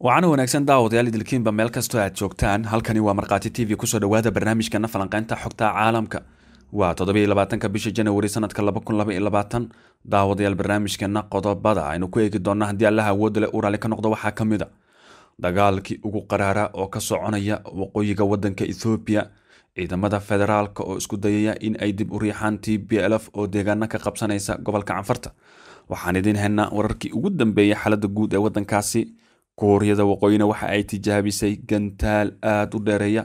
wacaana wanaagsan daawadayaal idilkiinba meel kastoo aad joogtaan halkani waa markhaati t v kusoo dhowaada barnaamijkana falanqaynta xogta caalamka waa toddobaiyo labaatanka bisha janawari sanadka laba kun labaiyo labaatan daawadayaal barnaamijkana qodobada aynu ku eegi doonaa haddii allaha awoodda le uu ka noqdo waxaa ka mid a ah dagaalkii ugu qaraara oo ka soconaya waqooyiga waddanka ethoobiya ciidamada federaalka oo isku dayaya in ay dib u riixaan t b lf oo deegaana ka qabsanaysa gobolka canfarta waxaan idiin haynaa wararkii ugu dambeeyay xaaladda guud ee waddankaasi kuuriyada waqooyina waxa ay tijaabisay gantaal aad u dheereeya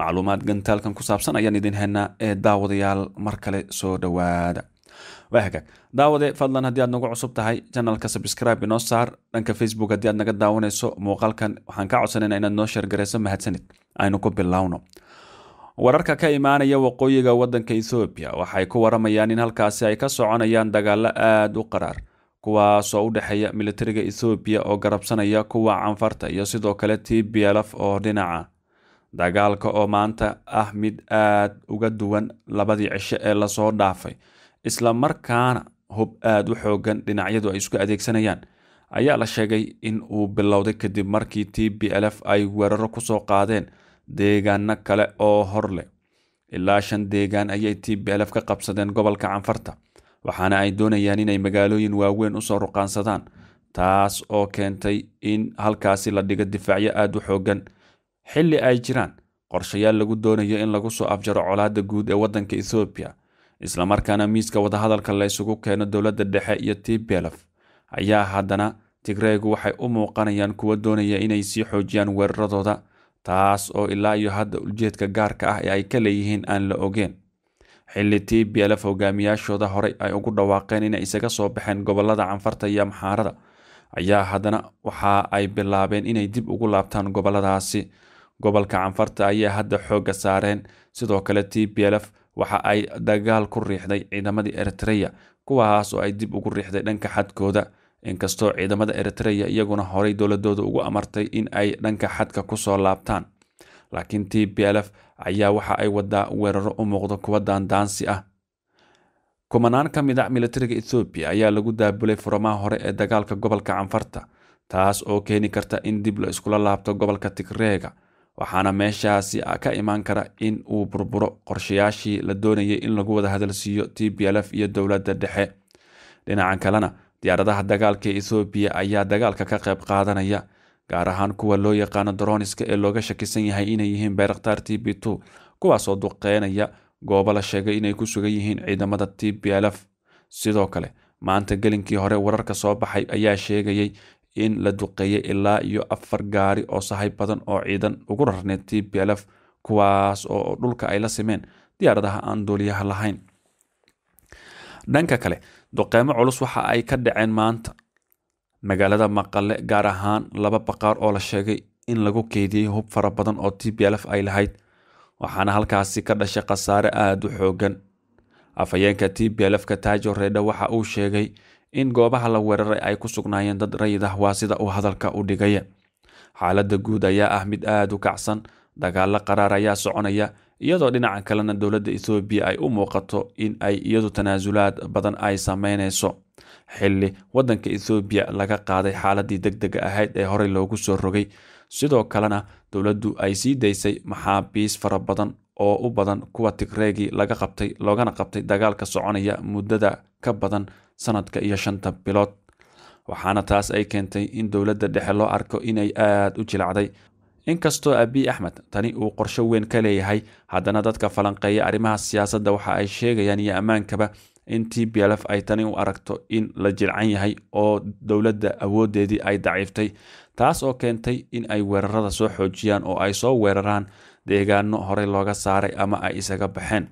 macluumaad gantaalkan ku saabsan ayaan idin heenaa ee daawadayaal mar kale soo dhowaada daawade fadlan haddii aad nagu cusub tahay janalka sabscribe inoo saar dhanka facebook haddii aad naga daawanayso muuqaalkan waxaan ka codsanayna inaad noo sheergareyso mahadsanid aynu ku bilowno wararka ka imaanaya waqooyiga waddanka ethoobiya waxay ku waramayaan in halkaasi ay ka soconayaan dagaalo aad u qaraar kuwaasoo u dhexeeya militariga ethoobiya oo garabsanaya kuwa canfarta iyo sidoo kale t b lf oo dhinaca dagaalka oo maanta ah mid aad uga duwan labadii cisho ee lasoo dhaafay isla markaana hub aad u xoogan dhinacyadu ay isku adeegsanayaan ayaa la sheegay in uu bilowday kadib markii t b lf ay weeraro kusoo qaadeen deegaano kale oo hor leh ilaa shan deegaan ayay t b lf ka qabsadeen gobolka canfarta waxaana ay doonayaan inay magaalooyin waaweyn usoo ruqaansadaan taas oo keentay in halkaasi la dhigo difaacyo aad u xooggan xilli ay jiraan qorshayaal lagu doonayo in lagu soo afjaro colaadda guud ee waddanka ethoobiya islamarkaana miiska wadahadalka la ysugu keeno dowladda dhexe iyo tblf ayaa haddana tigreegu waxay u muuqanayaan kuwa doonaya inay sii xoojiyaan weeraradooda taas oo ilaa iyo hadda uljeedka gaarka ah ee ay ka leeyihiin aan la ogeen xilli tblf hogaamiyaashooda horey ay ugu dhawaaqeen inay isaga soo baxeen gobollada canfarta iyo amxaarada ayaa haddana waxa ay bilaabeen inay dib ugu laabtaan gobolladaasi gobolka canfarta ayay hadda xoogga saareen sidoo kale t b tblf waxa ay dagaal ku riixday ciidamadii eritreya kuwaas oo ay dib ugu riixday dhanka xadkooda inkastoo ciidamada eritreya iyaguna horey dowladooda ugu amartay in ay dhanka xadka kusoo laabtaan laakiin t b lf ayaa waxa ay wadaa weeraro u muuqda kuwa daandaansi ah kumanaan ka mid a ah militariga ethoobiya ayaa lagu daabulay furamaha hore ee dagaalka gobolka canfarta taas oo keeni karta in dib la iskula laabto gobolka tigreega waxaana meeshaasi ka imaan kara in uu burburo qorshayaashii la doonayay in lagu wada hadalsiiyo t b lf iyo dowladda dhexe dhinacan kalena diyaaradaha dagaalka ee ethoobiya ayaa dagaalka ka qayb qaadanaya gaar ahaan kuwa loo yaqaano droniska ee looga shakisan yahay inay yihiin beeraktaar t b two kuwaasoo duqeynaya goobo la sheegay inay ku sugan yihiin ciidamada t b lf sidoo kale maanta gelinkii hore wararka soo baxay ayaa sheegayay in la duqeeyay ilaa iyo afar gaari oo sahayb badan oo ciidan ugu rarneed t b lf kuwaas oo dhulka ay la simeen diyaaradaha aan duuliyaha lahayn dhanka kale duqeymo culus waxa ay ka dhaceen maanta magaalada maqale gaar ahaan laba baqaar oo la sheegay in lagu keydiyey hub fara badan oo t b lf ay lahayd waxaana halkaasi ka dhashay khasaare aada u xooggan afhayeenka t b lfka taajo reedha waxa uu sheegay in goobaha la weeraray ay ku sugnaayeen dad rayid ah waa sida uu hadalka u dhigaya xaaladda guud ayaa ah mid aada u kacsan dagaalo qaraar ayaa soconaya iyadoo dhinaca kalena dowladda ethoobiya ay u muuqato in ay iyadu tanaasulaad badan ay sameyneyso xilli waddanka ethoobiya laga qaaday xaaladii deg dega ahayd ee horey loogu soo rogay sidoo kalena dowladdu ay sii daysay maxaabiis fara badan oo u badan kuwa tigreegii laga qabtay loogana qabtay dagaalka soconaya muddada ka badan sanadka iyo shanta bilood waxaana taas ay keentay in dowladda dhexe loo arko inay aad u jilacday inkastoo abiy axmed tani uu qorsho weyn ka leeyahay haddana dadka falanqeeya arrimaha siyaasadda waxa ay sheegayaan iyo ammaankaba in t b l f ay tani u aragto in la jilcan yahay oo dowladda awoodeedii ay daciiftay taas oo keentay in ay weerarada soo xoojiyaan oo ay soo weeraraan deegaano horey looga saaray ama ay isaga baxeen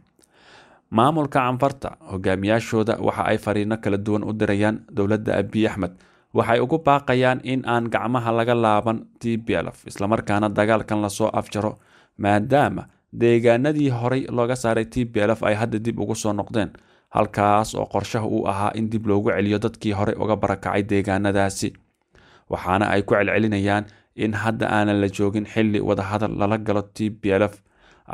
maamulka canfarta hogaamiyaashooda waxa ay fariino kala duwan u dirayaan dowladda abiy axmed waxay ugu baaqayaan in aan gacmaha laga laaban d b lf islamarkaana dagaalkan lasoo afjaro maadaama deegaanadii horay looga saaray t b lf ay hadda dib ugu soo noqdeen halkaas oo qorshaha uu ahaa in dib loogu celiyo dadkii horey uga barakacay deegaanadaasi waxaana ay ku celcelinayaan in hadda aanan la joogin xilli wadahadal lala galo t b lf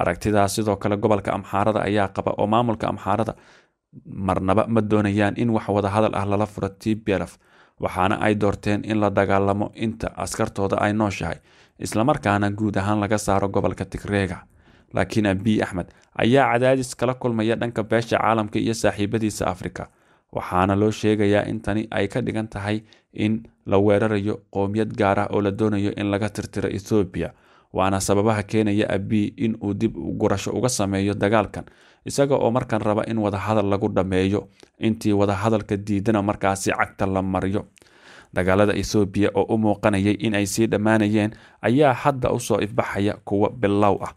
aragtidaas sidoo kale gobolka amxaarada ayaa qaba oo maamulka amxaarada marnaba ma doonayaan in wax wadahadal ah lala furo t b lf waxaana ay doorteen in la dagaalamo inta askartooda ay nooshahay islamarkaana guud ahaan laga saaro gobolka tigreega laakiin abiy axmed ayaa cadaadis kala kulmaya dhanka beesha caalamka iyo saaxiibadiisa afrika waxaana loo sheegayaa in tani ay ka dhigan tahay in la weerarayo qoomiyad gaar ah oo la doonayo in laga tirtiro ethoobiya waana sababaha keenaya abiy in uu dib gurasho uga sameeyo dagaalkan isaga oo markan raba in wadahadal lagu dhammeeyo intii wadahadalka diidana markaasi cagta la mariyo dagaalada etoobiya oo u muuqanayay in ay sii dhammaanayeen ayaa hadda usoo ifbaxaya kuwo bilow ah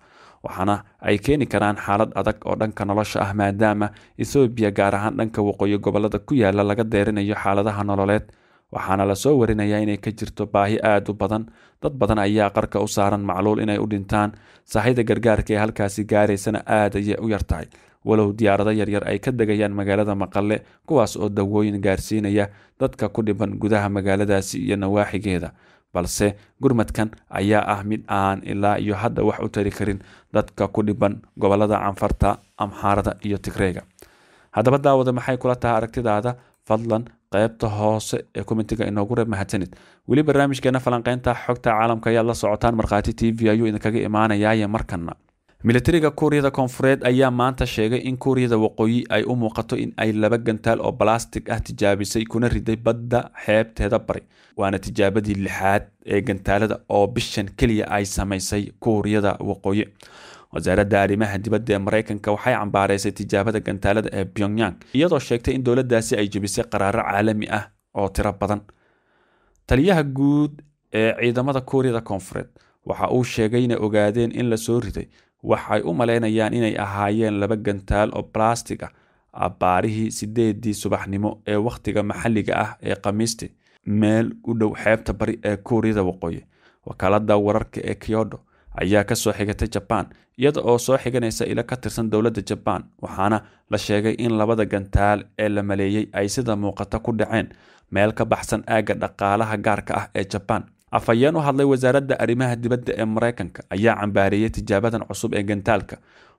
waxaana ay keeni karaan xaalad adag oo dhanka nolosha ah maadaama ethoobiya gaar ahaan dhanka waqooyi gobollada ku yaalla laga deerinayo xaaladaha nololeed waxaana lasoo warinayaa inay ka jirto baahi aad u badan dad badan ayaa qarka u saaran macluul inay u dhintaan sahayda gargaarka ee halkaasi gaaraysana aad ayay u yartahay walow diyaarado yaryar ay ka degayaan magaalada maqale kuwaas oo dawooyin gaarsiinaya dadka ku dhiban gudaha magaaladaasi iyo nawaaxigeeda balse gurmadkan ayaa ah mid aan ilaa iyo hadda wax u tari karin dadka ku dhiban gobolada canfarta amxaarada iyo tigreega haddaba daawada maxay kula tahay aragtidaada fadlan qaybta hoose ee commentiga inoogu reeb mahadsanid weli barnaamijkeena falanqeynta xogta caalamka ayaad la socotaan markhaati t v ayuu idinkaga imaanayaaye markana militariga kuuriyada koonfureed ayaa maanta sheegay in kuuriyada waqooyi ay u muuqato in ay laba gantaal oo balastig ah tijaabisay kuna riday badda xeebteeda bari waana tijaabadii lixaad ee gantaalada oo bishan keliya ay samaysay kuuriyada waqooyi wasaaradda arrimaha dibadda ee maraykanka waxay cambaaraysay tijaabada gantaalada ee pyongyang iyadoo sheegtay in dowladdaasi ay jebisay qaraaro caalami ah oo tiro badan taliyaha guud ee ciidamada kuuriyada koonfureed waxa uu sheegay inay ogaadeen in la soo riday ay u malaynayaan inay ahaayeen laba gantaal oo ah abbaarihii sideedii subaxnimo ee wakhtiga maxalliga ah ee khamiisti meel u dhow xeebta bari ee kuuriyada waqooyi wakaaladda wararka ee kyodo ayaa ka soo xigatay jabaan iyada oo soo xiganaysa ilo ka tirsan dowladda jabaan waxaana la sheegay in labada gantaal ee la maleeyey ay sida muuqata ku dhaceen meel ka baxsan aagga dhaqaalaha gaarka ah ee jabaan afhayeen u hadlay wasaaradda arrimaha dibadda ee maraykanka ayaa cambaariyey tijaabadan cusub ee gantaalka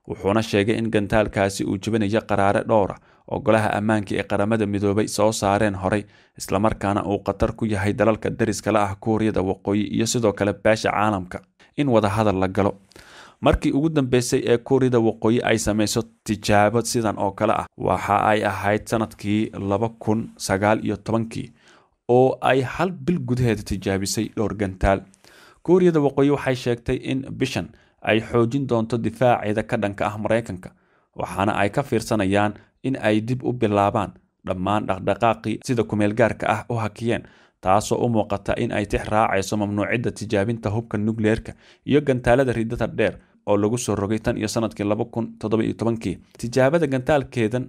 wuxuuna sheegay in gantaalkaasi uu jebinayo qaraare dhowra ah, oo golaha ammaanka ee qaramada midoobay soo saareen horay islamarkaana uu khatar ku yahay dalalka dariska la ah kuuriyada waqooyi iyo sidoo kale beesha caalamka in wadahadal la galo markii ugu dambeysay ee kuurida waqooyi ay samayso tijaabo sidan oo kale ah waxa ay ahayd sannadkii laba kun sagaal iyo tobankii oo ay hal bil gudaheeda tijaabisay dhowr gantaal kuuriyada waqooyi waxay sheegtay in bishan ay xoojin doonto difaaceeda ka dhanka ah maraykanka waxaana ay ka fiirsanayaan in ay dib u bilaabaan dhammaan dhaqdhaqaaqii sida kumeelgaarka ah u hakiyeen taasoo u muuqata in ay tix raacayso mamnuucidda tijaabinta hubka nukleerka iyo gantaalada ridada dheer oo lagu soo rogay tan iyo sannadkii laba kun toddoba iyo tobankii tijaabada gantaalkeedan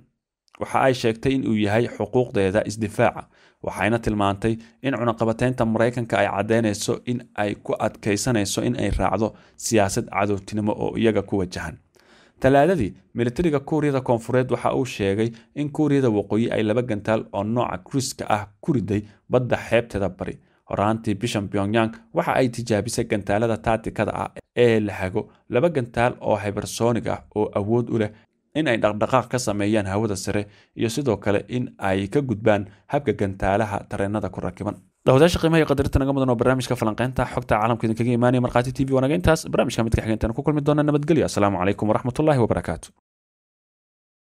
waxa ay sheegtay in uu yahay xuquuqdeeda isdifaaca waxayna tilmaantay in cunaqabateynta maraykanka ay caddeynayso in ay ku adkaysanayso in ay raacdo siyaasad cadowtinimo oo iyaga ku wajahan talaadadii milatariga kuuriyada koonfureed waxa uu sheegay in kuuriyada waqooyi ay laba gantaal oo nooca kruiska ah ku riday badda xeebteeda bari horaantii bishan pyongyang waxa ay tijaabisay gantaalada taatikada ah ee la hago laba gantaal oo hibersonig ah oo awood u leh in ay dhaqdhaqaaq ka sameeyaan hawada sare iyo sidoo kale in ay ka gudbaan habka gantaalaha tareenada ku rakiban dawadaasha qiimaha iyo qadarinta naga mudan oo barnaamijka falanqeynta xogta caalamka idinkaga imaanaya markhaati t v waa naga intaas barnaamijka midka xigeentan ku kulmi doona nabadgelyo assalaamu calaykum waraxmatullaahi wabarakaatu